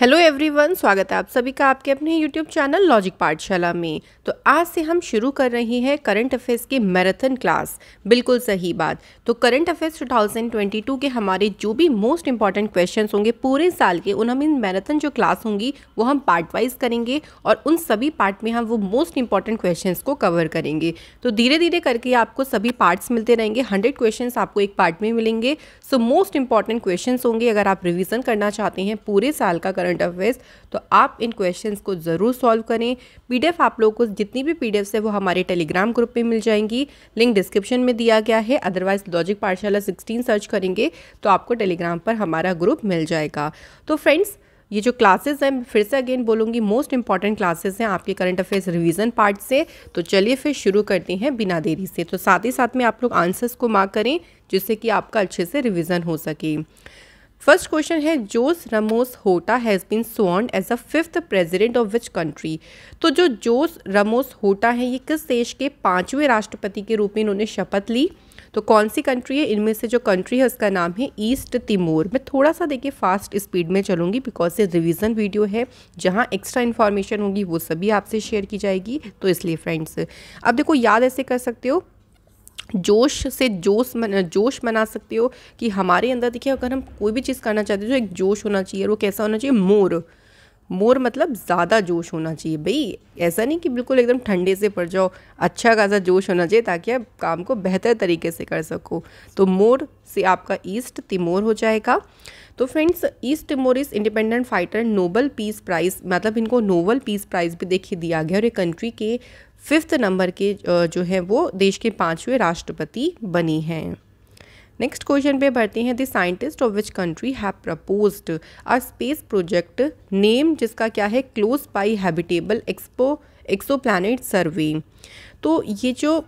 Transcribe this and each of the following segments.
Hello everyone स्वागत है आप सभी का आपके अपने यूट्यूब चैनल लॉजिक पाठशाला में तो आज से हम शुरू कर रहे हैं करंट अफेयर्स की मैराथन क्लास बिल्कुल सही बात तो करंट अफेयर्स 2022 के हमारे जो भी मोस्ट इंपॉर्टेंट क्वेश्चंस होंगे पूरे साल के उन हम इन मैराथन जो क्लास होंगी वो हम पार्ट वाइज करेंगे और उन सभी पार्ट में हम वो मोस्ट इंपॉर्टेंट क्वेश्चन को कवर करेंगे तो धीरे धीरे करके आपको सभी पार्ट्स मिलते रहेंगे हंड्रेड क्वेश्चन आपको एक पार्ट में मिलेंगे सो मोस्ट इंपॉर्टेंट क्वेश्चन होंगे अगर आप रिविज़न करना चाहते हैं पूरे साल का करंट अफेयर्स तो आप इन क्वेश्चंस को ज़रूर सॉल्व करें पीडीएफ आप लोगों को जितनी भी पीडीएफ है वो हमारे टेलीग्राम ग्रुप में मिल जाएंगी लिंक डिस्क्रिप्शन में दिया गया है otherwise logic Pathshala sixteen search करेंगे तो आपको टेलीग्राम पर हमारा ग्रुप मिल जाएगा तो फ्रेंड्स ये जो क्लासेस हैं फिर से अगेन बोलूँगी मोस्ट इंपॉर्टेंट क्लासेस हैं आपके करंट अफेयर्स रिवीजन पार्ट से तो चलिए फिर शुरू करते हैं बिना देरी से तो साथ ही साथ में आप लोग आंसर्स को मार्क करें जिससे कि आपका अच्छे से रिवीजन हो सके फर्स्ट क्वेश्चन है Jose Ramos Horta has been स्वॉन्ड as a fifth president of which country तो जो जोस रमोस होटा है ये किस देश के पाँचवें राष्ट्रपति के रूप में इन्होंने शपथ ली तो कौन सी कंट्री है इनमें से जो कंट्री है उसका नाम है ईस्ट तिमोर मैं थोड़ा सा देखिए फास्ट स्पीड में चलूँगी बिकॉज ये रिवीजन वीडियो है जहाँ एक्स्ट्रा इन्फॉर्मेशन होगी वो सभी आपसे शेयर की जाएगी तो इसलिए फ्रेंड्स अब देखो याद ऐसे कर सकते हो जोश से जोश मना जोश मना सकते हो कि हमारे अंदर देखिए अगर हम कोई भी चीज़ करना चाहते हो तो एक जोश होना चाहिए और वो कैसा होना चाहिए मोर मोर मतलब ज़्यादा जोश होना चाहिए भाई ऐसा नहीं कि बिल्कुल एकदम ठंडे से पड़ जाओ अच्छा खासा जोश होना चाहिए ताकि आप काम को बेहतर तरीके से कर सको तो मोर से आपका ईस्ट तिमोर हो जाएगा तो friends East Timor is independent fighter Nobel peace prize मतलब इनको नोबल पीस प्राइज़ भी देखिए दिया गया और ये कंट्री के फिफ्थ नंबर के जो है वो देश के पाँचवें राष्ट्रपति बनी हैं नेक्स्ट क्वेश्चन पे बढ़ते हैं the scientist of which country have proposed a space project name जिसका क्या है close by habitable expo exoplanet survey तो ये जो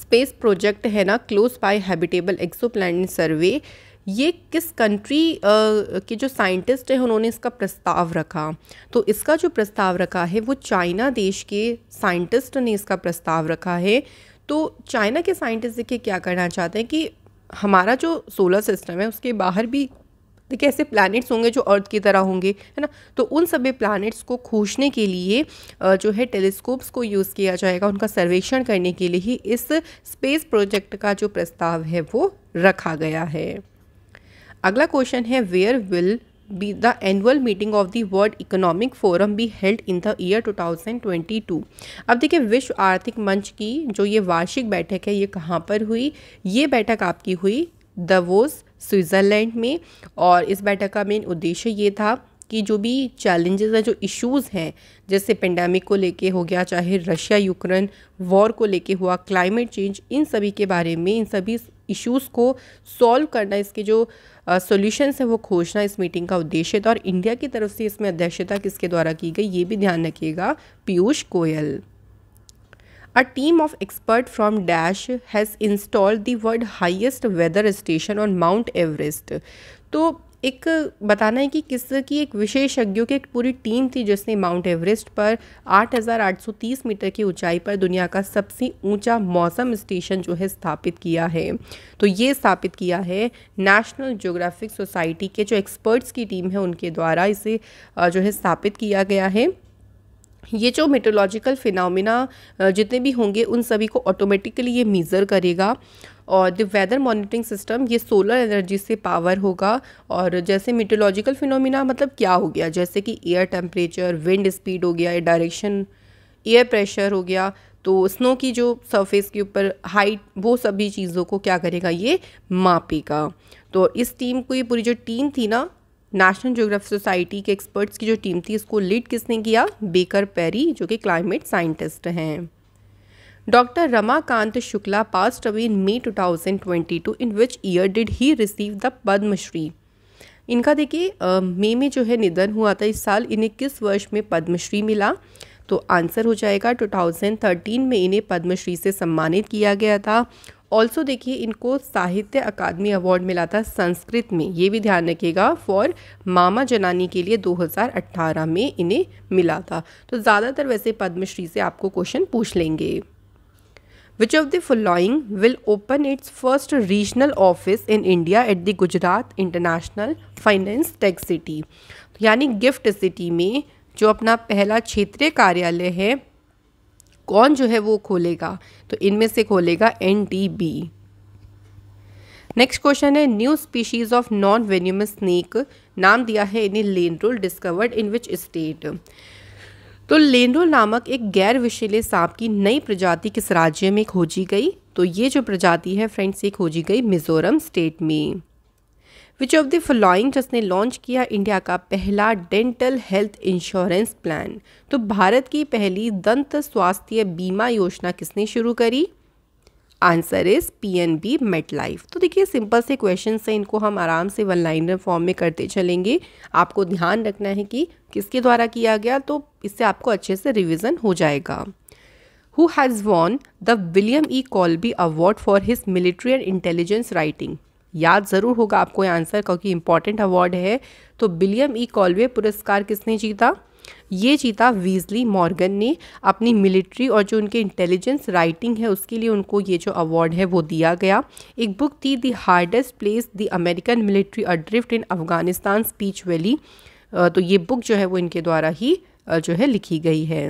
स्पेस प्रोजेक्ट है ना close by habitable exoplanet survey ये किस कंट्री के जो साइंटिस्ट हैं उन्होंने इसका प्रस्ताव रखा तो इसका जो प्रस्ताव रखा है वो चाइना देश के साइंटिस्ट ने इसका प्रस्ताव रखा है तो चाइना के साइंटिस्ट देखिए क्या करना चाहते हैं कि हमारा जो सोलर सिस्टम है उसके बाहर भी देखिए ऐसे प्लैनेट्स होंगे जो अर्थ की तरह होंगे है ना तो उन सभी प्लैनेट्स को खोजने के लिए जो है टेलीस्कोप्स को यूज़ किया जाएगा उनका सर्वेक्षण करने के लिए ही इस स्पेस प्रोजेक्ट का जो प्रस्ताव है वो रखा गया है अगला क्वेश्चन है where will be the annual meeting of the world economic forum be held in the year 2022 अब देखिए विश्व आर्थिक मंच की जो ये वार्षिक बैठक है ये कहाँ पर हुई ये बैठक आपकी हुई दवोस स्विट्ज़रलैंड में और इस बैठक का मेन उद्देश्य ये था कि जो भी चैलेंजेस हैं जो इश्यूज़ हैं जैसे पेंडेमिक को लेके हो गया चाहे रशिया यूक्रेन वॉर को लेके हुआ क्लाइमेट चेंज इन सभी के बारे में इन सभी इश्यूज़ को सॉल्व करना इसके जो सोल्यूशन है वो खोजना इस मीटिंग का उद्देश्य था तो और इंडिया की तरफ से इसमें अध्यक्षता किसके द्वारा की गई ये भी ध्यान रखिएगा Piyush Goyal a team of expert from dash has installed the world highest weather station on Mount Everest तो एक बताना है कि किस की एक विशेषज्ञों की एक पूरी टीम थी जिसने माउंट एवरेस्ट पर 8,830 मीटर की ऊंचाई पर दुनिया का सबसे ऊंचा मौसम स्टेशन जो है स्थापित किया है तो ये स्थापित किया है नेशनल जोग्राफिक सोसाइटी के जो एक्सपर्ट्स की टीम है उनके द्वारा इसे जो है स्थापित किया गया है ये जो मेट्रोलॉजिकल फिनोमिना जितने भी होंगे उन सभी को ऑटोमेटिकली ये मीज़र करेगा और द वेदर मॉनिटरिंग सिस्टम ये सोलर एनर्जी से पावर होगा और जैसे मीटोलॉजिकल फिनोमिना मतलब क्या हो गया जैसे कि एयर टेम्परेचर विंड स्पीड हो गया डायरेक्शन एयर प्रेशर हो गया तो स्नो की जो सरफेस के ऊपर हाइट वो सभी चीज़ों को क्या करेगा ये मापेगा तो इस टीम को ये पूरी जो टीम थी ना नेशनल जोग्राफी सोसाइटी के एक्सपर्ट्स की जो टीम थी इसको लीड किसने किया बेकर पेरी जो कि क्लाइमेट साइंटिस्ट हैं Dr. Ramakant Shukla passed away in May 2022, in which year did he receive the Padma Shri? इनका देखिए मई में जो है निधन हुआ था इस साल इन्हें किस वर्ष में पद्मश्री मिला तो आंसर हो जाएगा 2013 में इन्हें पद्मश्री से सम्मानित किया गया था ऑल्सो देखिए इनको साहित्य अकादमी अवार्ड मिला था संस्कृत में ये भी ध्यान रखिएगा फॉर मामा जनानी के लिए 2018 में इन्हें मिला था तो ज़्यादातर वैसे पद्मश्री से आपको क्वेश्चन पूछ लेंगे Which of the following will open its first regional office in India at the Gujarat International Finance Tech City? यानी गिफ्ट सिटी में जो अपना पहला क्षेत्रीय कार्यालय है कौन जो है वो खोलेगा तो इनमें से खोलेगा एन टी बी नेक्स्ट क्वेश्चन है new species of non venomous snake नाम दिया है इन लेन रोल डिस्कवर्ड इन विच स्टेट तो लेंडो नामक एक गैर विषैले सांप की नई प्रजाति किस राज्य में खोजी गई तो ये जो प्रजाति है फ्रेंड्स ये खोजी गई मिजोरम स्टेट में विच ऑफ द फॉलोइंग जिसने लॉन्च किया इंडिया का पहला डेंटल हेल्थ इंश्योरेंस प्लान तो भारत की पहली दंत स्वास्थ्य बीमा योजना किसने शुरू करी answer is P N B MetLife तो देखिए सिंपल से क्वेश्चन से इनको हम आराम से वन लाइनर फॉर्म में करते चलेंगे आपको ध्यान रखना है कि किसके द्वारा किया गया तो इससे आपको अच्छे से रिविज़न हो जाएगा who has won the William E Colby award for his military and intelligence writing याद ज़रूर होगा आपको ये आंसर क्योंकि इंपॉर्टेंट अवार्ड है तो विलियम ई कॉलवे पुरस्कार किसने जीता ये जीता वीजली मॉर्गन ने अपनी मिलिट्री और जो उनके इंटेलिजेंस राइटिंग है उसके लिए उनको ये जो अवार्ड है वो दिया गया एक बुक थी the hardest place the American military adrift in Afghanistan speech valley तो ये बुक जो है वो इनके द्वारा ही जो है लिखी गई है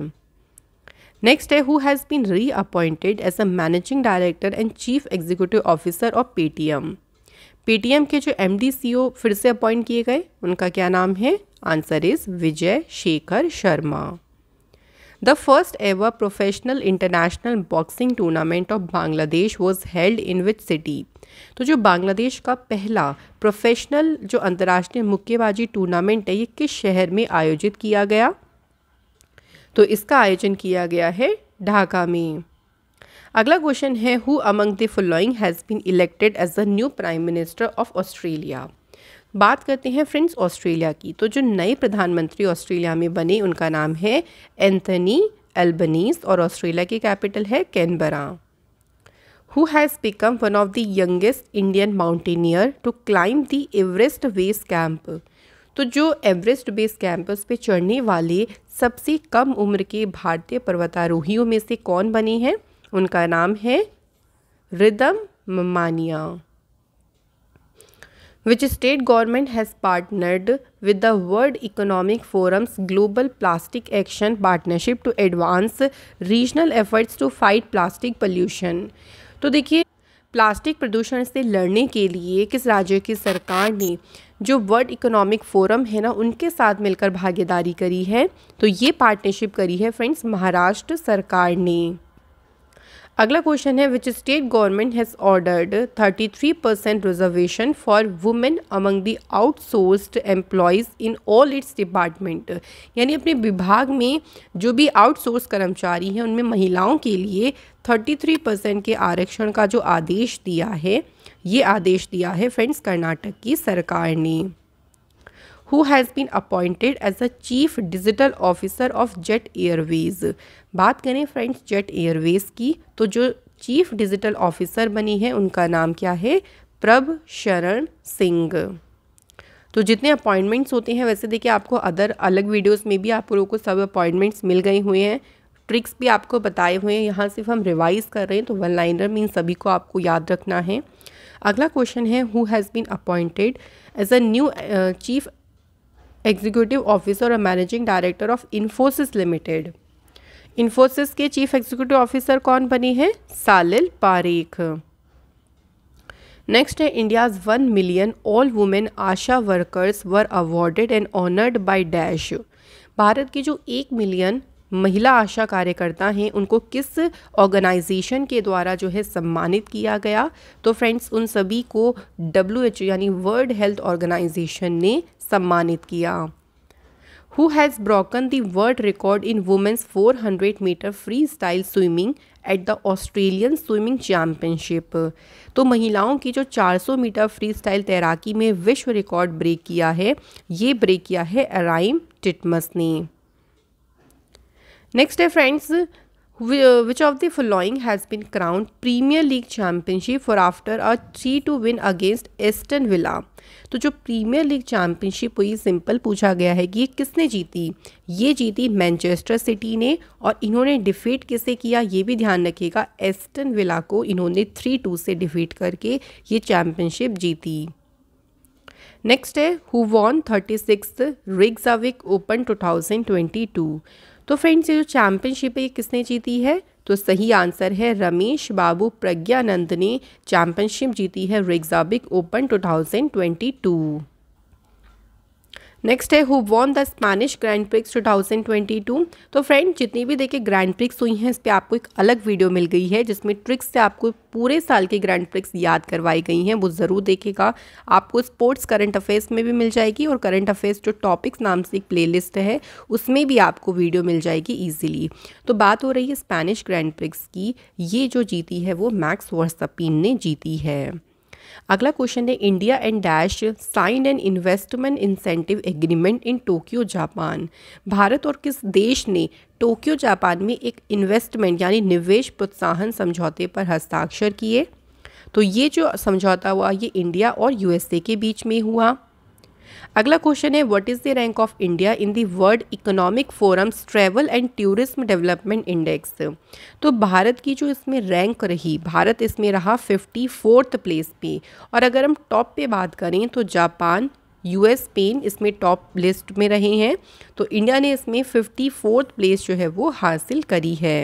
नेक्स्ट है who has been reappointed as a managing director and chief executive officer of Paytm Paytm के जो एम डी सी ओ फिर से अपॉइंट किए गए उनका क्या नाम है answer is Vijay Shekhar Sharma the first ever professional international boxing tournament of Bangladesh was held in which city तो जो बांग्लादेश का पहला प्रोफेशनल जो अंतर्राष्ट्रीय मुक्केबाजी टूर्नामेंट है ये किस शहर में आयोजित किया गया तो इसका आयोजन किया गया है ढाका में अगला क्वेश्चन है who among the following has been elected as the new prime minister of Australia बात करते हैं फ्रेंड्स ऑस्ट्रेलिया की तो जो नए प्रधानमंत्री ऑस्ट्रेलिया में बने उनका नाम है एंथनी एल्बनीस और ऑस्ट्रेलिया की कैपिटल है Canberra who has become one of the youngest Indian mountaineer to climb the Everest base camp तो जो एवरेस्ट बेस कैंपस पे चढ़ने वाले सबसे कम उम्र के भारतीय पर्वतारोहियों में से कौन बने हैं उनका नाम है Rhythm Mamania which state government has partnered with the World Economic Forum's Global Plastic Action Partnership to advance regional efforts to fight plastic pollution. तो देखिए प्लास्टिक प्रदूषण से लड़ने के लिए किस राज्य की सरकार ने जो वर्ल्ड इकोनॉमिक फोरम है ना उनके साथ मिलकर भागीदारी करी है तो ये पार्टनरशिप करी है फ्रेंड्स महाराष्ट्र सरकार ने अगला क्वेश्चन है which state government has ordered 33 percent reservation for women among the outsourced employees in all its department यानी अपने विभाग में जो भी आउटसोर्स कर्मचारी हैं उनमें महिलाओं के लिए 33 परसेंट के आरक्षण का जो आदेश दिया है ये आदेश दिया है फ्रेंड्स कर्नाटक की सरकार ने who has been appointed as the chief digital officer of jet airways बात करें फ्रेंड्स जेट एयरवेज की तो जो चीफ डिजिटल ऑफिसर बनी है उनका नाम क्या है प्रभ शरण सिंह तो जितने अपॉइंटमेंट्स होते हैं वैसे देखिए आपको अदर अलग वीडियोस में भी आप लोगों को सब अपॉइंटमेंट्स मिल गए हुए हैं ट्रिक्स भी आपको बताए हुए हैं यहाँ सिर्फ हम रिवाइज कर रहे हैं तो वन लाइनर में इन सभी को आपको याद रखना है अगला क्वेश्चन है who has been appointed as a new chief executive officer और managing director of Infosys limited Infosys के चीफ एग्जीक्यूटिव ऑफिसर कौन बनी है सालिल पारेख नेक्स्ट है India's one million all women ASHA workers were awarded and honoured by dash Bharat की जो एक मिलियन महिला आशा कार्यकर्ता हैं उनको किस ऑर्गेनाइजेशन के द्वारा जो है सम्मानित किया गया तो फ्रेंड्स उन सभी को डब्ल्यू एच यानी वर्ल्ड हेल्थ ऑर्गेनाइजेशन ने सम्मानित किया who has broken the world record in women's 400 freestyle swimming at the Australian swimming championship तो महिलाओं की जो 400 मीटर फ्री स्टाइल तैराकी में विश्व रिकॉर्ड ब्रेक किया है ये ब्रेक किया है अराइम टिटमस ने नेक्स्ट है friends which of the following has been crowned premier league Championship for after a three two win against Aston Villa तो जो प्रीमियर लीग चैंपियनशिप हुई सिंपल पूछा गया है कि ये किसने जीती ये जीती मैनचेस्टर सिटी ने और इन्होंने डिफीट किसे किया ये भी ध्यान रखिएगा एस्टन विला को इन्होंने थ्री टू से डिफीट करके ये चैंपियनशिप जीती नेक्स्ट है who won thirty six Reykjavik open two thousand twenty two तो फ्रेंड्स ये जो चैम्पियनशिप है ये किसने जीती है तो सही आंसर है रमेश बाबू प्रज्ञानंद ने चैम्पियनशिप जीती है रिग्जाबिक ओपन 2022 नेक्स्ट है who won the Spanish grand prix 2022 तो फ्रेंड जितनी भी देखिए ग्रैंड प्रिक्स हुई हैं इस पर आपको एक अलग वीडियो मिल गई है जिसमें ट्रिक्स से आपको पूरे साल की ग्रैंड प्रिक्स याद करवाई गई हैं वो ज़रूर देखेगा आपको स्पोर्ट्स करंट अफेयर्स में भी मिल जाएगी और करंट अफेयर्स जो टॉपिक्स नाम से एक प्ले है उसमें भी आपको वीडियो मिल जाएगी ईजिली तो बात हो रही है स्पेनिश ग्रैंड प्रिक्स की ये जो जीती है वो मैक्स वर्सपिन ने जीती है अगला क्वेश्चन है India and dash sign and investment incentive agreement in Tokyo Japan Bharat और किस देश ने टोक्यो जापान में एक इन्वेस्टमेंट यानी निवेश प्रोत्साहन समझौते पर हस्ताक्षर किए तो ये जो समझौता हुआ ये इंडिया और यूएसए के बीच में हुआ अगला क्वेश्चन है what is the rank of India in the world economic forum's travel and tourism development index तो भारत की जो इसमें रैंक रही भारत इसमें रहा फिफ्टी फोर्थ प्लेस पे और अगर हम टॉप पे बात करें तो जापान यूएस स्पेन इसमें टॉप लिस्ट में रहे हैं तो इंडिया ने इसमें फिफ्टी फोर्थ प्लेस जो है वो हासिल करी है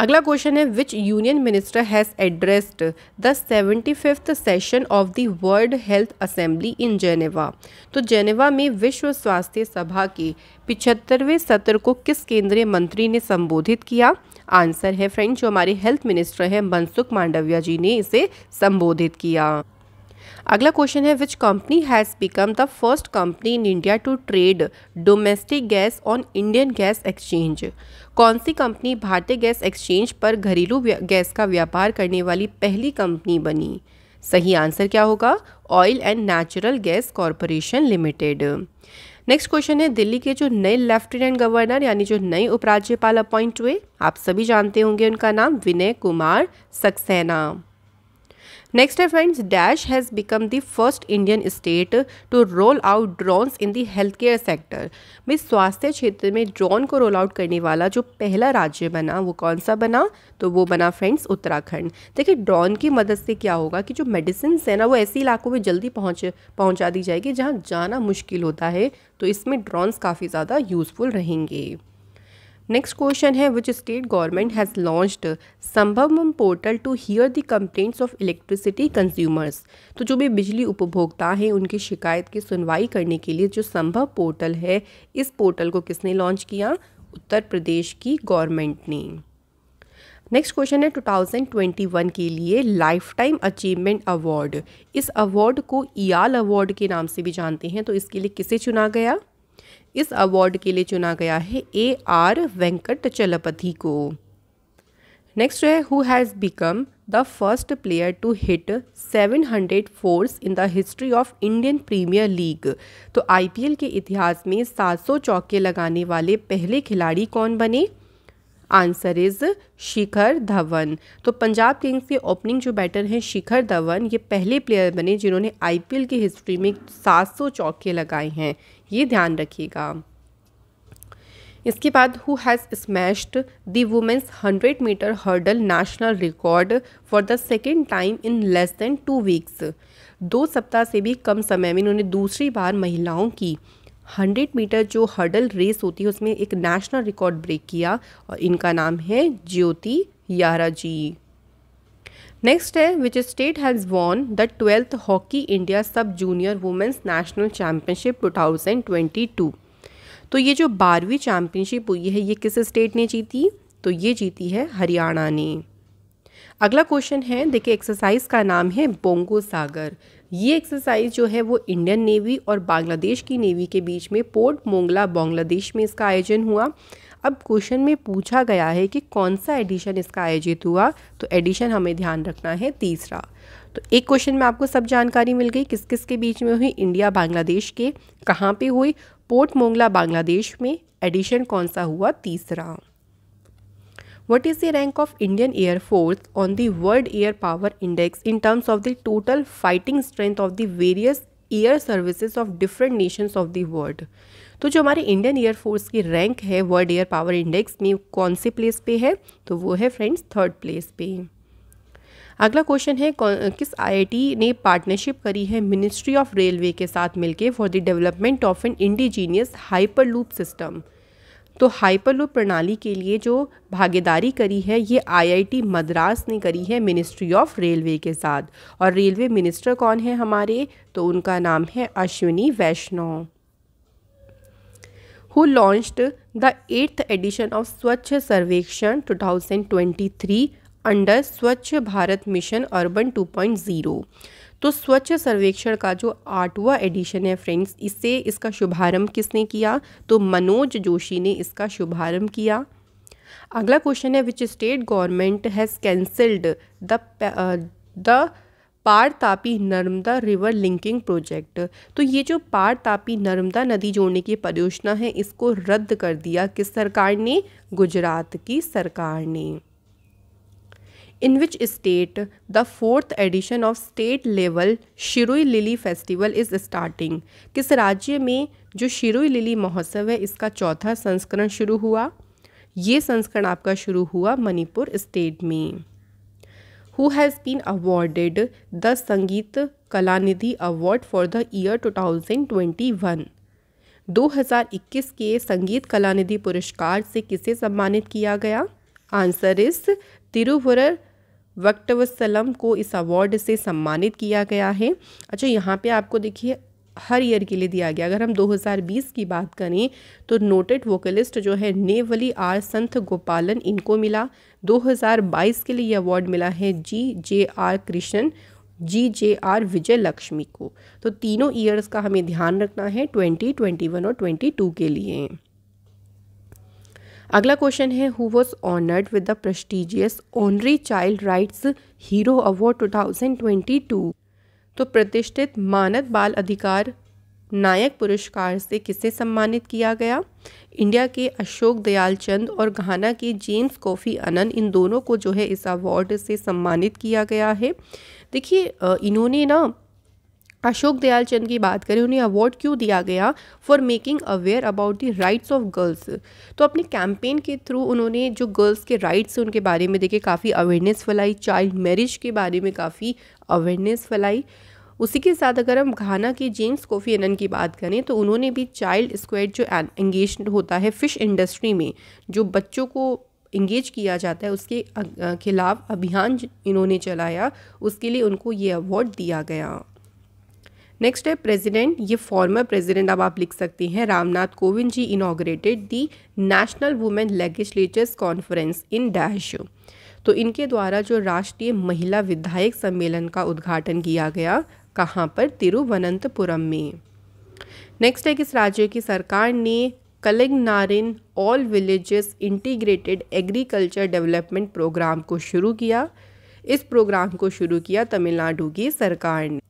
अगला क्वेश्चन है which union minister has addressed the seventy fifth session of the world health assembly in Geneva तो जेनेवा में विश्व स्वास्थ्य सभा के पिछहत्तरवें सत्र को किस केंद्रीय मंत्री ने संबोधित किया आंसर है फ्रेंड जो हमारे हेल्थ मिनिस्टर हैं मनसुख मांडविया जी ने इसे संबोधित किया अगला क्वेश्चन है which company has become the first company in India to trade domestic gas on Indian gas exchange कौन सी कंपनी भारतीय गैस एक्सचेंज पर घरेलू गैस का व्यापार करने वाली पहली कंपनी बनी सही आंसर क्या होगा oil and natural gas corporation limited next question है दिल्ली के जो नए लेफ्टिनेंट गवर्नर यानी जो नए उपराज्यपाल अपॉइंट हुए आप सभी जानते होंगे उनका नाम विनय कुमार सक्सेना नेक्स्ट है friends dash has become the first Indian state to roll out drones in the health care sector मैं स्वास्थ्य क्षेत्र में ड्रोन को रोल आउट करने वाला जो पहला राज्य बना वो कौन सा बना तो वो बना फ्रेंड्स उत्तराखंड देखिए ड्रोन की मदद से क्या होगा कि जो मेडिसिन है ना वो ऐसे इलाकों में जल्दी पहुँच पहुँचा दी जाएगी जहाँ जाना मुश्किल होता है तो इसमें ड्रोन्स काफ़ी ज़्यादा यूज़फुल रहेंगे नेक्स्ट क्वेश्चन है which state government has launched Sambhavam portal to hear the complaints of electricity consumers तो जो भी बिजली उपभोक्ता हैं उनकी शिकायत की सुनवाई करने के लिए जो संभव पोर्टल है इस पोर्टल को किसने लॉन्च किया उत्तर प्रदेश की गवर्नमेंट ने नेक्स्ट क्वेश्चन है 2021 के लिए लाइफ टाइम अचीवमेंट अवार्ड इस अवार्ड को इयाल अवार्ड के नाम से भी जानते हैं तो इसके लिए किसे चुना गया इस अवार्ड के लिए चुना गया है ए आर वेंकट चलपति को नेक्स्ट है who has become the first player to hit 700 hundred fours in the history of Indian premier league तो आई के इतिहास में 700 चौके लगाने वाले पहले खिलाड़ी कौन बने आंसर इज शिखर धवन तो पंजाब किंग्स के ओपनिंग जो बैटर हैं शिखर धवन ये पहले प्लेयर बने जिन्होंने आईपीएल की हिस्ट्री में 700 चौके लगाए हैं ये ध्यान रखिएगा इसके बाद who has smashed the women's hundred metre hurdle national record for the second time in less than two weeks दो सप्ताह से भी कम समय में इन्होंने दूसरी बार महिलाओं की हंड्रेड मीटर जो हर्डल रेस होती है उसमें एक नेशनल रिकॉर्ड ब्रेक किया और इनका नाम है ज्योति यारा जी नेक्स्ट है which state has won the twelfth hockey India sub junior women's national championship 2022 तो ये जो बारहवीं चैम्पियनशिप हुई है ये किस स्टेट ने जीती तो ये जीती है हरियाणा ने अगला क्वेश्चन है देखिए एक्सरसाइज का नाम है बोंगो सागर ये एक्सरसाइज जो है वो इंडियन नेवी और बांग्लादेश की नेवी के बीच में पोर्ट मोंगला बांग्लादेश में इसका आयोजन हुआ अब क्वेश्चन में पूछा गया है कि कौन सा एडिशन इसका आयोजित हुआ तो एडिशन हमें ध्यान रखना है तीसरा तो एक क्वेश्चन में आपको सब जानकारी मिल गई किस किस के बीच में हुई इंडिया बांग्लादेश के कहाँ पे हुई पोर्ट मोंगला बांग्लादेश में एडिशन कौन सा हुआ तीसरा what is the rank of Indian air force on the world air power index in terms of the total fighting strength of the various air services of different nations of the world तो जो हमारे Indian air force की rank है world air power index में कौन से place पे है तो वो है फ्रेंड्स थर्ड प्लेस पे अगला क्वेश्चन है किस आईआईटी ने पार्टनरशिप करी है मिनिस्ट्री ऑफ रेलवे के साथ मिलकर for the development of an indigenous hyperloop system तो हाइपरलूप प्रणाली के लिए जो भागीदारी करी है ये आईआईटी मद्रास ने करी है मिनिस्ट्री ऑफ रेलवे के साथ और रेलवे मिनिस्टर कौन है हमारे तो उनका नाम है Ashwini Vaishnaw who launched the 8th edition of Swachh Sarvekshan 2023 under Swachh Bharat mission urban 2.0 तो स्वच्छ सर्वेक्षण का जो आठवा एडिशन है फ्रेंड्स इससे इसका शुभारंभ किसने किया तो मनोज जोशी ने इसका शुभारंभ किया अगला क्वेश्चन है which state government has cancelled the the Par Tapi Narmada river linking project तो ये जो पार तापी नर्मदा नदी जोड़ने की परियोजना है इसको रद्द कर दिया किस सरकार ने गुजरात की सरकार ने in which state the fourth edition of state level Shirui lily festival is starting किस राज्य में जो शिरोई लिली महोत्सव है इसका चौथा संस्करण शुरू हुआ ये संस्करण आपका शुरू हुआ मणिपुर स्टेट में who has been awarded the Sangeet Kalanidhi award for the year 2021. 2021 के संगीत कलानिधि पुरस्कार से किसे सम्मानित किया गया आंसर इस तिरुवर वक्टवसलम को इस अवार्ड से सम्मानित किया गया है अच्छा यहाँ पे आपको देखिए हर ईयर के लिए दिया गया अगर हम 2020 की बात करें तो नोटेड वोकलिस्ट जो है नेवली आर संत गोपालन इनको मिला 2022 के लिए ये अवार्ड मिला है G J R Krishna G J R Vijaya Lakshmi को तो तीनों ईयर्स का हमें ध्यान रखना है 2021 और 22 के लिए अगला क्वेश्चन है who was honoured with the prestigious honorary child rights hero award 2022 तो प्रतिष्ठित मानद बाल अधिकार नायक पुरस्कार से किसे सम्मानित किया गया इंडिया के अशोक दयाल चंद और घाना के जेम्स कॉफ़ी अनन इन दोनों को जो है इस अवार्ड से सम्मानित किया गया है देखिए इन्होंने ना अशोक दयाल चंद की बात करें उन्हें अवार्ड क्यों दिया गया for making aware about the rights of girls तो अपने कैंपेन के थ्रू उन्होंने जो गर्ल्स के राइट्स हैं उनके बारे में देखे काफ़ी अवेयरनेस फैलाई चाइल्ड मैरिज के बारे में काफ़ी अवेयरनेस फैलाई उसी के साथ अगर हम घाना के जेम्स कोफी एनन की बात करें तो उन्होंने भी चाइल्ड स्क्वेड जो एंगेज होता है फ़िश इंडस्ट्री में जो बच्चों को इंगेज किया जाता है उसके खिलाफ अभियान इन्होंने चलाया उसके लिए उनको ये अवार्ड दिया गया नेक्स्ट है प्रेसिडेंट ये फॉर्मर प्रेसिडेंट अब आप लिख सकते हैं Ramnath Kovind ji inaugurated the national women legislators conference in dash तो इनके द्वारा जो राष्ट्रीय महिला विधायक सम्मेलन का उद्घाटन किया गया कहाँ पर तिरुवनंतपुरम में नेक्स्ट है किस राज्य की सरकार ने Kalaignarin all villages integrated agriculture development programme को शुरू किया इस प्रोग्राम को शुरू किया तमिलनाडु की सरकार ने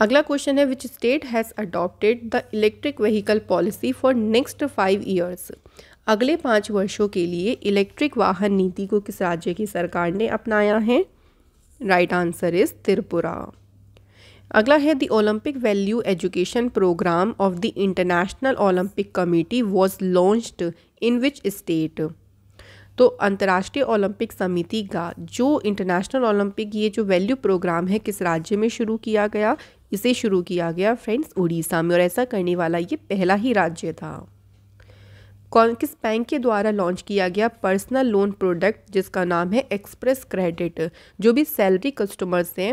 अगला क्वेश्चन है which state has adopted the electric vehicle policy for next five years अगले पाँच वर्षों के लिए इलेक्ट्रिक वाहन नीति को किस राज्य की सरकार ने अपनाया है राइट आंसर इज त्रिपुरा अगला है the Olympic value education programme of the international Olympic committee was launched in which state तो अंतर्राष्ट्रीय ओलंपिक समिति का जो इंटरनेशनल ओलंपिक ये जो वैल्यू प्रोग्राम है किस राज्य में शुरू किया गया इसे शुरू किया गया फ्रेंड्स उड़ीसा में और ऐसा करने वाला ये पहला ही राज्य था किस बैंक के द्वारा लॉन्च किया गया पर्सनल लोन प्रोडक्ट जिसका नाम है एक्सप्रेस क्रेडिट जो भी सैलरी कस्टमर्स हैं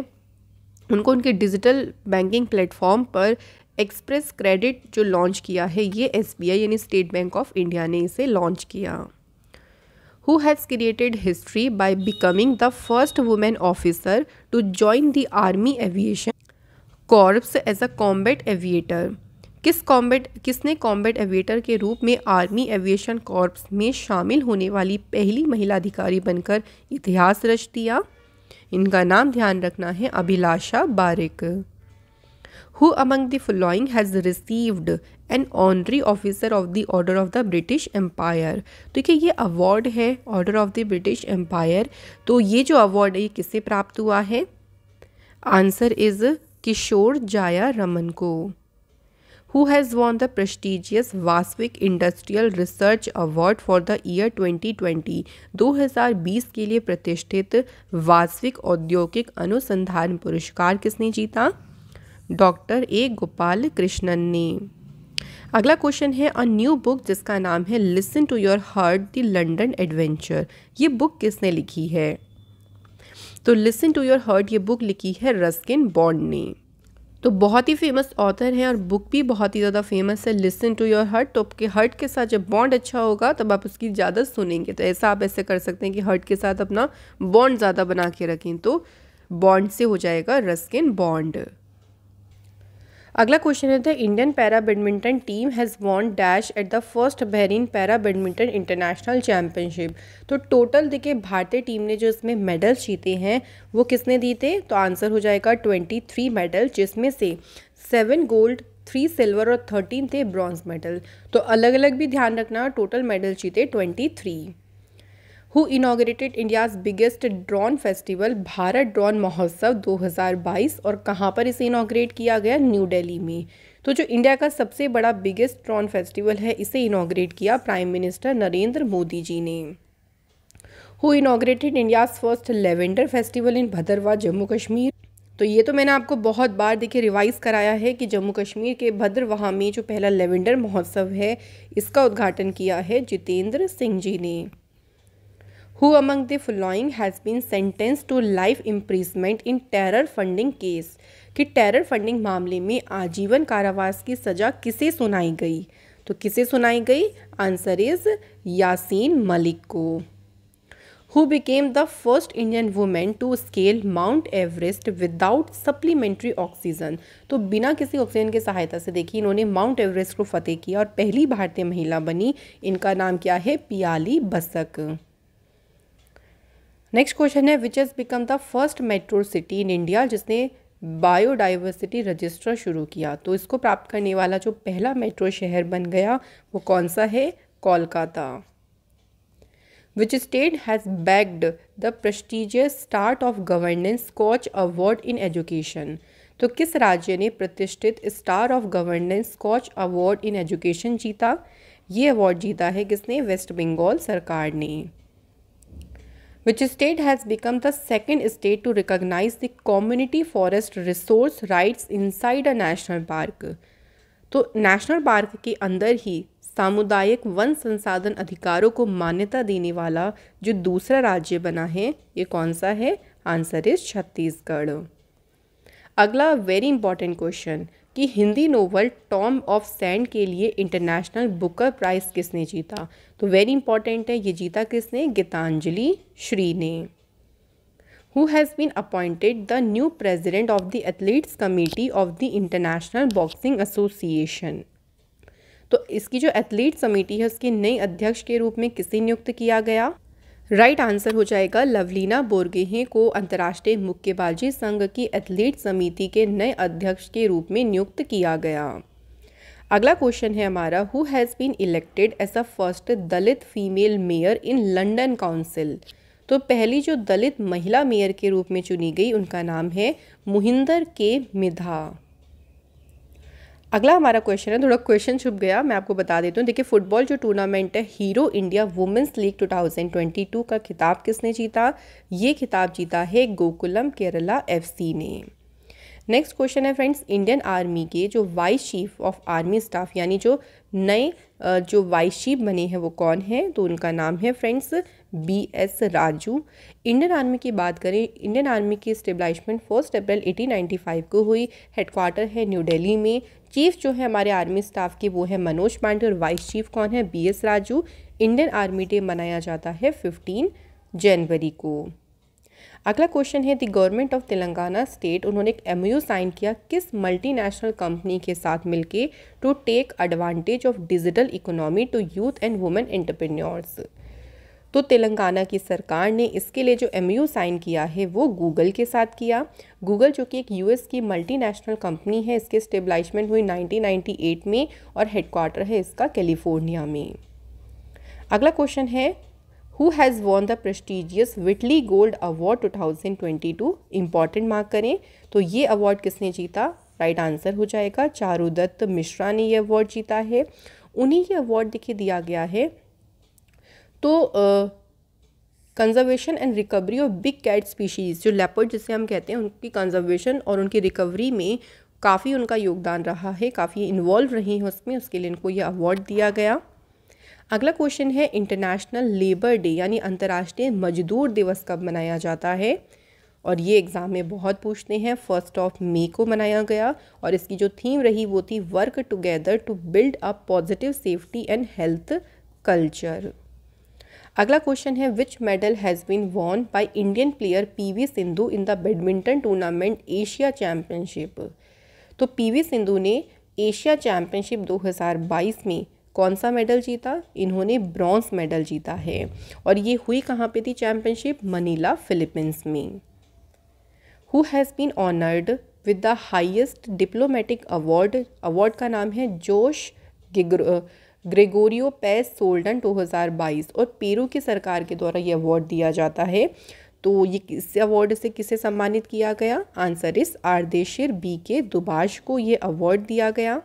उनको उनके डिजिटल बैंकिंग प्लेटफॉर्म पर एक्सप्रेस क्रेडिट जो लॉन्च किया है ये एस यानी स्टेट बैंक ऑफ इंडिया ने इसे लॉन्च किया who has created history by becoming the first women officer to join the army aviation corps as a combat aviator किस कॉम्बेट किसने कॉम्बेट एविएटर के रूप में आर्मी एविएशन कॉर्प्स में शामिल होने वाली पहली महिला अधिकारी बनकर इतिहास रच दिया इनका नाम ध्यान रखना है Abhilasha Barak who among the following has received an honorary officer of the order of the British empire देखिए ये अवार्ड है order of the British empire तो ये जो अवार्ड है ये किससे प्राप्त हुआ है आंसर इज़ किशोर जाया रमन को who has won the prestigious Vasvik industrial research award for the year 2020 2020 के लिए प्रतिष्ठित वास्विक औद्योगिक अनुसंधान पुरस्कार किसने जीता डॉक्टर ए गोपाल कृष्णन ने अगला क्वेश्चन है अ न्यू बुक जिसका नाम है listen to your heart the London adventure ये बुक किसने लिखी है तो लिसन टू योर हार्ट ये बुक लिखी है रस्किन बॉन्ड ने तो बहुत ही फेमस ऑथर हैं और बुक भी बहुत ही ज़्यादा फेमस है लिसन टू योर हर्ट तो आपके हर्ट के साथ जब बॉन्ड अच्छा होगा तब आप उसकी ज़्यादा सुनेंगे तो ऐसा आप ऐसे कर सकते हैं कि हर्ट के साथ अपना बॉन्ड ज़्यादा बना के रखें तो बॉन्ड से हो जाएगा रस्किन बॉन्ड अगला क्वेश्चन है Indian para badminton team has won dash at the first Bahrain para badminton international championship तो टोटल देखिए भारतीय टीम ने जो इसमें मेडल जीते हैं वो किसने थे तो आंसर हो जाएगा ट्वेंटी थ्री मेडल जिसमें से सेवन गोल्ड थ्री सिल्वर और थर्टीन थे ब्रॉन्ज मेडल तो अलग अलग भी ध्यान रखना टोटल मेडल जीते twenty three who inaugurated India's biggest drone festival Bharat drone Mahotsav 2022 और कहाँ पर इसे इनाग्रेट किया गया न्यू दिल्ली में तो जो इंडिया का सबसे बड़ा बिगेस्ट ड्रोन फेस्टिवल है इसे इनाग्रेट किया प्राइम मिनिस्टर नरेंद्र मोदी जी ने who inaugurated India's first lavender festival in Bhaderwah Jammu Kashmir तो ये तो मैंने आपको बहुत बार देखिए रिवाइज़ कराया है कि जम्मू कश्मीर के भद्रवाह में जो पहला लेवेंडर महोत्सव है इसका उद्घाटन किया है जितेंद्र सिंह जी ने who among the following has been sentenced to life imprisonment in terror funding case कि टेरर फंडिंग मामले में आजीवन कारावास की सजा किसे सुनाई गई तो किसे सुनाई गई आंसर इज यासीन मलिक को who became the first Indian women to scale Mount Everest without supplementary oxygen तो बिना किसी ऑक्सीजन की सहायता से देखिए इन्होंने माउंट एवरेस्ट को फतेह किया और पहली भारतीय महिला बनी इनका नाम क्या है पियाली बसक नेक्स्ट क्वेश्चन है which has become the first metro city in India जिसने बायोडाइवर्सिटी रजिस्टर शुरू किया तो इसको प्राप्त करने वाला जो पहला मेट्रो शहर बन गया वो कौन सा है Kolkata which state has bagged the prestigious start of governance SKOCH award in education तो किस राज्य ने प्रतिष्ठित star of governance SKOCH award in education जीता ये अवार्ड जीता है किसने वेस्ट बंगाल सरकार ने which state has become the second state to recognize the community forest resource rights inside a national park तो नेशनल पार्क के अंदर ही सामुदायिक वन संसाधन अधिकारों को मान्यता देने वाला जो दूसरा राज्य बना है ये कौन सा है आंसर इज छत्तीसगढ़ अगला वेरी इंपॉर्टेंट क्वेश्चन कि Hindi novel tomb of sand के लिए इंटरनेशनल बुकर प्राइज़ किसने जीता तो वेरी इंपॉर्टेंट है ये जीता किसने गीतांजलि श्री ने who has been appointed the new president of the athletes committee of the international boxing association तो इसकी जो एथलीट कमेटी है उसके नए अध्यक्ष के रूप में किसे नियुक्त किया गया राइट right आंसर हो जाएगा लवलीना बोरगेहे को अंतर्राष्ट्रीय मुक्केबाजी संघ की एथलीट समिति के नए अध्यक्ष के रूप में नियुक्त किया गया अगला क्वेश्चन है हमारा who has been elected as a first Dalit female mayor in London council तो पहली जो दलित महिला मेयर के रूप में चुनी गई उनका नाम है मुहिंदर के मिधा अगला हमारा क्वेश्चन है थोड़ा क्वेश्चन छुप गया मैं आपको बता देता हूँ देखिए फुटबॉल जो टूर्नामेंट है हीरो इंडिया वुमेंस लीग 2022 का खिताब किसने जीता ये खिताब जीता है गोकुलम केरला एफसी ने नेक्स्ट क्वेश्चन है फ्रेंड्स इंडियन आर्मी के जो vice chief of army staff यानी जो नए जो वाइस चीफ बने हैं वो कौन हैं तो उनका नाम है friends B S Raju Indian army की बात करें इंडियन आर्मी की स्टेब्लाइशमेंट फर्स्ट अप्रैल 1895 को हुई हेडक्वार्टर है न्यू दिल्ली में चीफ जो है हमारे आर्मी स्टाफ के वो है मनोज पांडे और वाइस चीफ कौन है B S Raju Indian army day मनाया जाता है फिफ्टीन जनवरी को अगला क्वेश्चन है the government of Telangana state उन्होंने एक एम साइन किया किस मल्टीनेशनल कंपनी के साथ मिलके to take advantage of digital economy to youth and women entrepreneurs तो तेलंगाना की सरकार ने इसके लिए जो एम साइन किया है वो गूगल के साथ किया गूगल जो कि एक यूएस की मल्टीनेशनल कंपनी है इसके स्टेबलाइशमेंट हुई 1998 में और हेडक्वार्टर है इसका कैलिफोर्निया में अगला क्वेश्चन है who has won the prestigious Whitley gold award 2022 important mark करें तो ये अवार्ड किसने जीता राइट right आंसर हो जाएगा चारुदत्त मिश्रा ने यह अवार्ड जीता है उन्हीं ये अवार्ड देखिए दिया गया है तो conservation and recovery of big cat species जो लेपर्ड जिसे हम कहते हैं उनकी कंजर्वेशन और उनकी रिकवरी में काफ़ी उनका योगदान रहा है काफ़ी इन्वॉल्व रही हैं उसमें उसके लिए इनको ये अवार्ड दिया गया अगला क्वेश्चन है इंटरनेशनल लेबर डे यानी अंतर्राष्ट्रीय मजदूर दिवस कब मनाया जाता है और ये एग्ज़ाम में बहुत पूछते हैं फर्स्ट ऑफ मे को मनाया गया और इसकी जो थीम रही वो थी work together to build a positive safety and health culture अगला क्वेश्चन है which medal has been won by Indian player PV Sindhu in the badminton tournament Asia championship तो पीवी सिंधु ने एशिया चैम्पियनशिप 2022 में कौन सा मेडल जीता इन्होंने ब्रॉन्ज मेडल जीता है और ये हुई कहाँ पे थी चैम्पियनशिप मनीला फिलीपींस में who has been honoured with the highest diplomatic award award का नाम है जोश ग्रेगोरियो पैस सोल्डन 2022 और पेरू की सरकार के द्वारा ये अवार्ड दिया जाता है तो ये किस अवार्ड से किसे सम्मानित किया गया आंसर इस आर्देशिर बी के दुबाश को ये अवार्ड दिया गया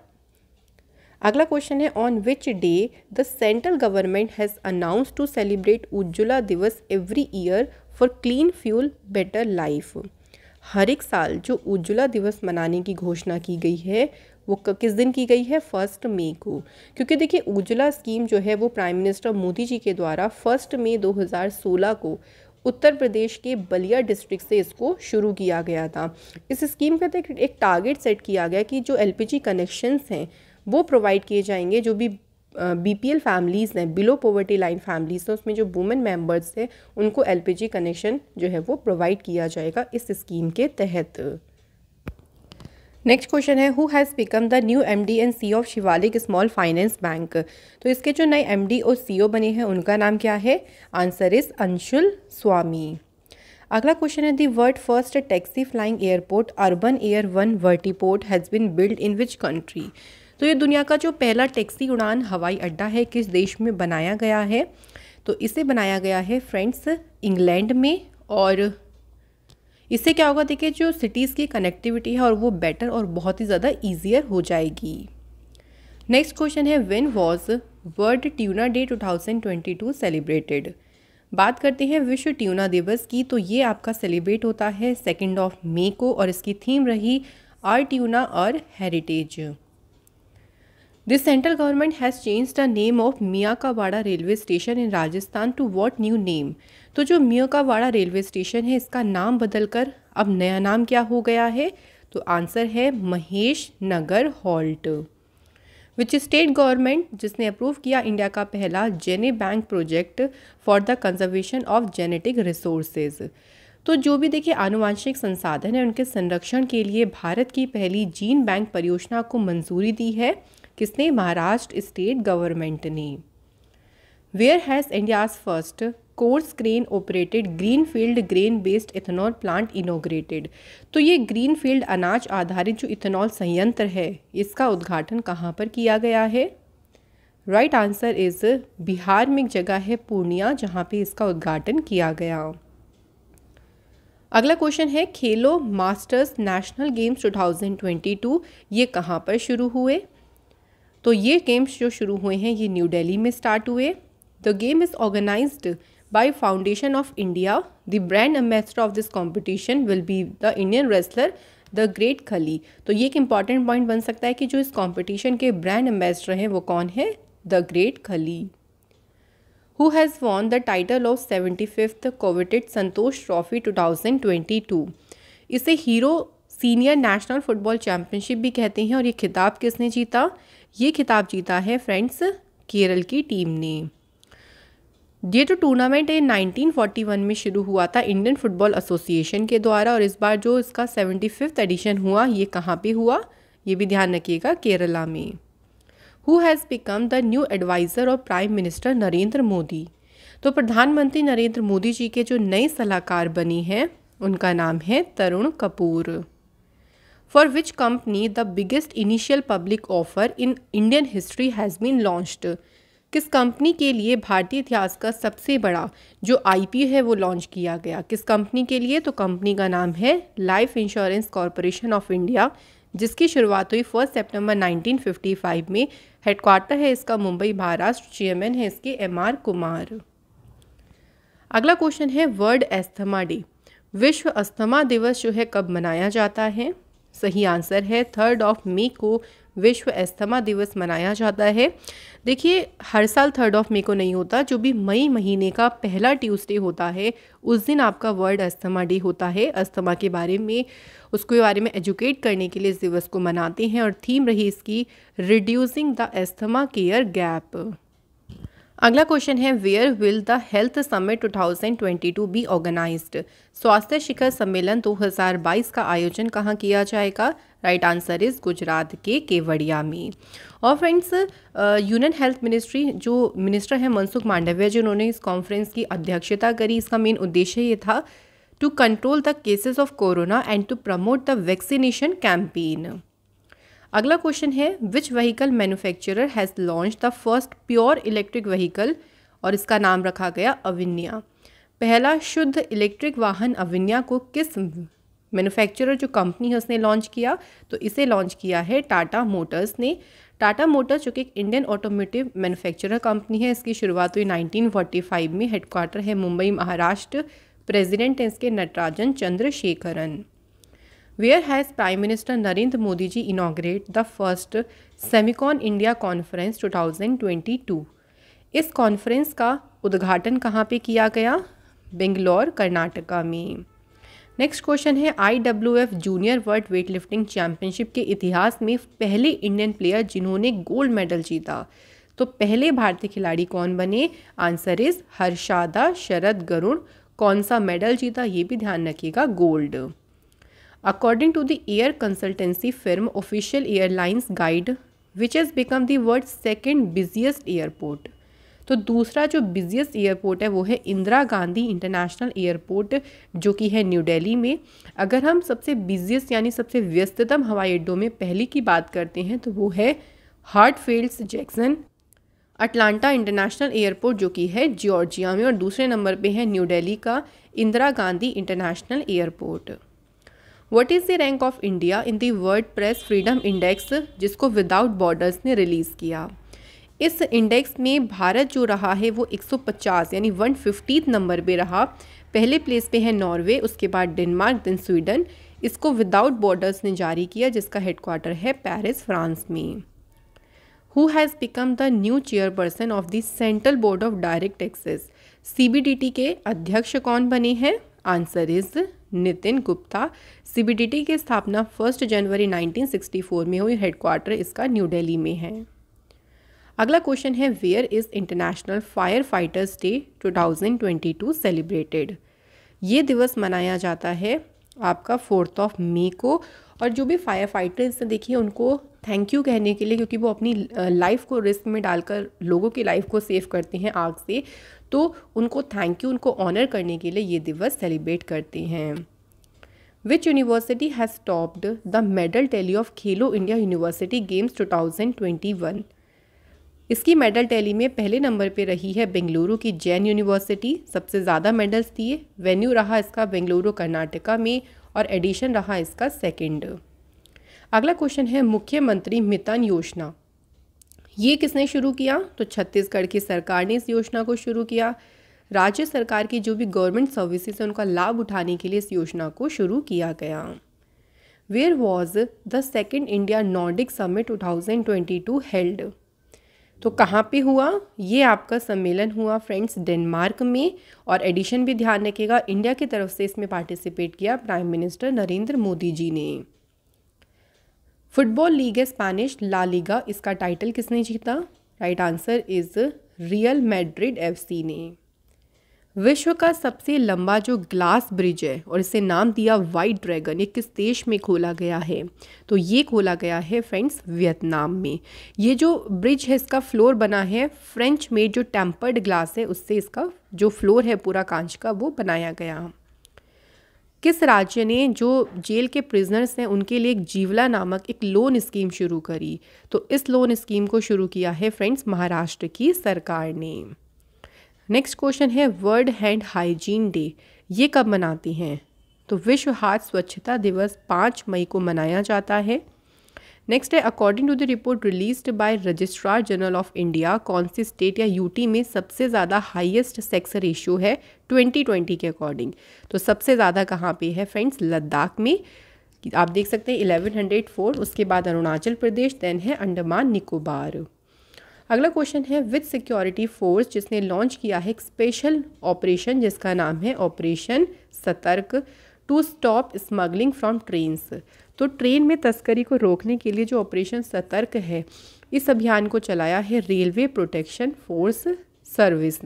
अगला क्वेश्चन है on which day the central government has announce to celebrate Ujjwala Diwas every year for clean fuel better life हर एक साल जो उज्ज्वला दिवस मनाने की घोषणा की गई है वो किस दिन की गई है फर्स्ट मई को क्योंकि देखिए उज्ज्वला स्कीम जो है वो प्राइम मिनिस्टर मोदी जी के द्वारा फर्स्ट मई 2016 को उत्तर प्रदेश के बलिया डिस्ट्रिक्ट से इसको शुरू किया गया था इस स्कीम का एक टारगेट सेट किया गया कि जो एलपीजी कनेक्शंस हैं वो प्रोवाइड किए जाएंगे जो भी बी पी एल फैमिलीज़ हैं बिलो पॉवर्टी लाइन फैमिलीज़ हैं उसमें जो वुमेन मेंबर्स हैं उनको एल पी जी कनेक्शन जो है वो प्रोवाइड किया जाएगा इस स्कीम के तहत नेक्स्ट क्वेश्चन है who has become the new M D and C of Shivalik small finance bank तो इसके जो नए एम डी और सी ओ e बने हैं उनका नाम क्या है आंसर इज अंशुल स्वामी अगला क्वेश्चन है the world first taxi flying airport urban air one vertiport has bin build in which country तो ये दुनिया का जो पहला टैक्सी उड़ान हवाई अड्डा है किस देश में बनाया गया है तो इसे बनाया गया है फ्रेंड्स इंग्लैंड में और इससे क्या होगा देखिए जो सिटीज़ की कनेक्टिविटी है और वो बेटर और बहुत ही ज़्यादा ईजियर हो जाएगी नेक्स्ट क्वेश्चन है when was world tuna day 2022 celebrated बात करते हैं विश्व ट्यूना दिवस की तो ये आपका सेलिब्रेट होता है सेकेंड ऑफ मे को और इसकी थीम रही our tuna our heritage The central government has changed the name of Miyakawada railway station in Rajasthan to what new name तो जो मियाकावाड़ा रेलवे स्टेशन है इसका नाम बदलकर अब नया नाम क्या हो गया है तो आंसर है Mahesh Nagar halt which state government जिसने अप्रूव किया इंडिया का पहला gene bank project for the conservation of genetic resources तो जो भी देखिए आनुवांशिक संसाधन है उनके संरक्षण के लिए भारत की पहली जीन बैंक परियोजना को मंजूरी दी है किसने महाराष्ट्र स्टेट गवर्नमेंट ने where has India's first coarse grain operated green field grain based ethanol plant inaugurated तो ये ग्रीन फील्ड अनाज आधारित जो इथेनॉल संयंत्र है इसका उद्घाटन कहाँ पर किया गया है राइट आंसर इज़ बिहार में एक जगह है पूर्णिया जहाँ पे इसका उद्घाटन किया गया अगला क्वेश्चन है खेलो मास्टर्स नेशनल गेम्स 2022 ये कहाँ पर शुरू हुए तो ये गेम्स जो शुरू हुए हैं ये न्यू दिल्ली में स्टार्ट हुए the game is organise by foundation of India the brand ambassador of this competition will be the Indian wrestler the great Khali तो ये एक इम्पॉर्टेंट पॉइंट बन सकता है कि जो इस कॉम्पिटिशन के ब्रांड एम्बेसडर हैं वो कौन है the great Khali who has won the title of seventy fifth coveted Santosh trophy two thousand twenty two इसे hero senior national football championship भी कहते हैं और ये खिताब किसने जीता ये खिताब जीता है फ्रेंड्स केरल की टीम ने ये जो टूर्नामेंट है 1941 में शुरू हुआ था इंडियन फुटबॉल एसोसिएशन के द्वारा और इस बार जो इसका सेवेंटी फिफ्थ एडिशन हुआ ये कहाँ पे हुआ ये भी ध्यान रखिएगा केरला में who has become the new adviser of prime minister Narendra Modi तो प्रधानमंत्री नरेंद्र मोदी जी के जो नए सलाहकार बनी हैं उनका नाम है Tarun Kapoor for which company the biggest initial public offer in Indian history has been launched. किस कंपनी के लिए भारतीय इतिहास का सबसे बड़ा जो आई है वो लॉन्च किया गया किस कंपनी के लिए तो कंपनी का नाम है life insurance corporation of India जिसकी शुरुआत हुई फर्स्ट सितंबर 1955 में हेडक्वार्टर है इसका मुंबई महाराष्ट्र चेयरमैन है इसके एम आर कुमार अगला क्वेश्चन है वर्ल्ड एस्थमा डे विश्व अस्थमा दिवस जो है कब मनाया जाता है सही आंसर है थर्ड ऑफ मे को विश्व अस्थमा दिवस मनाया जाता है देखिए हर साल थर्ड ऑफ मे को नहीं होता जो भी मई महीने का पहला ट्यूसडे होता है उस दिन आपका वर्ल्ड अस्थमा डे होता है अस्थमा के बारे में उसके बारे में एजुकेट करने के लिए इस दिवस को मनाते हैं और थीम रही इसकी reducing the asthma care gap अगला क्वेश्चन है where will the health summit 2022 be organized स्वास्थ्य शिखर सम्मेलन 2022 का आयोजन कहाँ किया जाएगा राइट आंसर इज गुजरात के केवड़िया में और फ्रेंड्स यूनियन हेल्थ मिनिस्ट्री जो मिनिस्टर हैं मनसुख मांडविया जी उन्होंने इस कॉन्फ्रेंस की अध्यक्षता करी इसका मेन उद्देश्य ये था to control the cases of corona and to promote the vaccination campaign अगला क्वेश्चन है which vehicle manufacturer has launch the first pure electric vehicle और इसका नाम रखा गया अविन्या पहला शुद्ध इलेक्ट्रिक वाहन अविन्या को किस मैन्युफैक्चरर जो कंपनी है उसने लॉन्च किया तो इसे लॉन्च किया है टाटा मोटर्स ने टाटा मोटर्स जो कि एक इंडियन ऑटोमेटिव मैन्युफैक्चरर कंपनी है इसकी शुरुआत हुई 1945 में हेडक्वार्टर है मुंबई महाराष्ट्र प्रेसिडेंट हैं इसके Natarajan Chandrasekaran where has prime minister Narendra Modi ji inaugurate the first Semicon India conference 2022? इस कॉन्फ्रेंस का उद्घाटन कहाँ पे किया गया बेंगलोर कर्नाटका में नेक्स्ट क्वेश्चन है I W F junior world weight lifting championship के इतिहास में पहले इंडियन प्लेयर जिन्होंने गोल्ड मेडल जीता तो पहले भारतीय खिलाड़ी कौन बने आंसर इज हर्षादा शरद गरुण कौन सा मेडल जीता ये भी ध्यान रखिएगा gold According to the air consultancy firm Official Airlines Guide, which has become the world's second busiest airport, तो दूसरा जो बिजिएस्ट एयरपोर्ट है वो है इंदिरा गांधी इंटरनेशनल एयरपोर्ट जो कि है न्यू दिल्ली में अगर हम सबसे बिजिएस्ट यानी सबसे व्यस्ततम हवाई अड्डों में पहली की बात करते हैं तो वो है Hartsfield Jackson Atlanta international airport जो कि है जॉर्जिया में और दूसरे नंबर पे है न्यू दिल्ली का Indira Gandhi international airport what is the rank of India in the world press freedom index जिसको विदाउट बॉर्डर्स ने रिलीज़ किया इस इंडेक्स में भारत जो रहा है वो 150 यानी वन नंबर पे रहा पहले प्लेस पे है नॉर्वे उसके बाद डेनमार्क देन स्वीडन इसको विदाउट बॉर्डर्स ने जारी किया जिसका हेडक्वार्टर है पेरिस फ्रांस में who has become the new chairperson of the central board of direct taxes C के अध्यक्ष कौन बने हैं answer is Nitin Gupta C की स्थापना फर्स्ट जनवरी 1964 में हुई हेडक्वार्टर इसका न्यू दिल्ली में है अगला क्वेश्चन है where is international fire fighters day 2022 celebrated ये दिवस मनाया जाता है आपका फोर्थ ऑफ मे को और जो भी फायर फाइटर्स हैं देखिए उनको थैंक यू कहने के लिए क्योंकि वो अपनी लाइफ को रिस्क में डालकर लोगों की लाइफ को सेव करते हैं आग से तो उनको थैंक यू उनको ऑनर करने के लिए ये दिवस सेलिब्रेट करते हैं Which university has topped the medal tally of Khelo India University Games 2021? इसकी मेडल टैली में पहले नंबर पे रही है बेंगलुरु की जैन यूनिवर्सिटी सबसे ज़्यादा मेडल्स दिए वेन्यू रहा इसका बेंगलुरु कर्नाटका में और एडिशन रहा इसका सेकंड अगला क्वेश्चन है मुख्यमंत्री मितान योजना ये किसने शुरू किया तो छत्तीसगढ़ की सरकार ने इस योजना को शुरू किया राज्य सरकार की जो भी गवर्नमेंट सर्विसेज हैं उनका लाभ उठाने के लिए इस योजना को शुरू किया गया where was the second India Nordic summit 2022 held तो कहाँ पे हुआ ये आपका सम्मेलन हुआ फ्रेंड्स डेनमार्क में और एडिशन भी ध्यान रखेगा इंडिया की तरफ से इसमें पार्टिसिपेट किया प्राइम मिनिस्टर नरेंद्र मोदी जी ने फुटबॉल लीग है स्पेनिश ला लीगा इसका टाइटल किसने जीता right answer is Real Madrid F ने विश्व का सबसे लंबा जो ग्लास ब्रिज है और इसे नाम दिया वाइट ड्रैगन ये किस देश में खोला गया है तो ये खोला गया है फ्रेंड्स वियतनाम में ये जो ब्रिज है इसका फ्लोर बना है फ्रेंच मेड जो टेम्पर्ड ग्लास है उससे इसका जो फ्लोर है पूरा कांच का वो बनाया गया किस राज्य ने जो जेल के प्रिजनर्स हैं उनके लिए एक जीवला नामक एक लोन स्कीम शुरू करी तो इस लोन स्कीम को शुरू किया है फ्रेंड्स महाराष्ट्र की सरकार ने नेक्स्ट क्वेश्चन है वर्ल्ड हैंड हाइजीन डे ये कब मनाती हैं तो विश्व हाथ स्वच्छता दिवस पाँच मई को मनाया जाता है नेक्स्ट है according to the report release by registrar general of India कौन सी स्टेट या यूटी में सबसे ज़्यादा हाईएस्ट सेक्स रेशियो है 2020 के अकॉर्डिंग तो सबसे ज़्यादा कहाँ पे है फ्रेंड्स लद्दाख में आप देख सकते हैं 1104 उसके बाद अरुणाचल प्रदेश देन है अंडमान निकोबार अगला क्वेश्चन है विद सिक्योरिटी फोर्स जिसने लॉन्च किया है एक स्पेशल ऑपरेशन जिसका नाम है operation Satark to stop smuggling from trains तो ट्रेन में तस्करी को रोकने के लिए जो ऑपरेशन सतर्क है इस अभियान को चलाया है रेलवे प्रोटेक्शन फोर्स सर्विस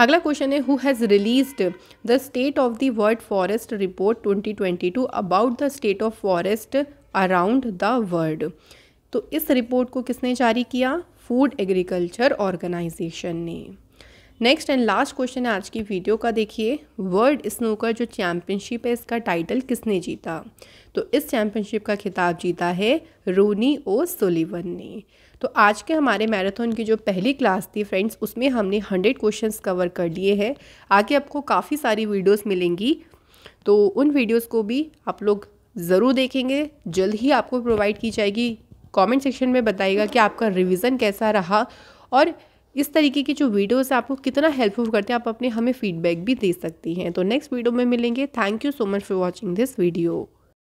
अगला क्वेश्चन है who has released the state of the world forest report 2022 about the state of forest around the world तो इस रिपोर्ट को किसने जारी किया फूड एग्रीकल्चर ऑर्गेनाइजेशन ने नेक्स्ट एंड लास्ट क्वेश्चन है आज की वीडियो का देखिए वर्ल्ड स्नूकर जो चैम्पियनशिप है इसका टाइटल किसने जीता तो इस चैम्पियनशिप का खिताब जीता है रोनी ओ सोलिवन ने तो आज के हमारे मैराथन की जो पहली क्लास थी फ्रेंड्स उसमें हमने हंड्रेड क्वेश्चंस कवर कर लिए हैं आगे आपको काफ़ी सारी वीडियोज़ मिलेंगी तो उन वीडियोज़ को भी आप लोग ज़रूर देखेंगे जल्द ही आपको प्रोवाइड की जाएगी कमेंट सेक्शन में बताइएगा कि आपका रिवीजन कैसा रहा और इस तरीके की जो वीडियोस आपको कितना हेल्पफुल करते हैं आप अपने हमें फीडबैक भी दे सकती हैं तो नेक्स्ट वीडियो में मिलेंगे thank you so much for watching this video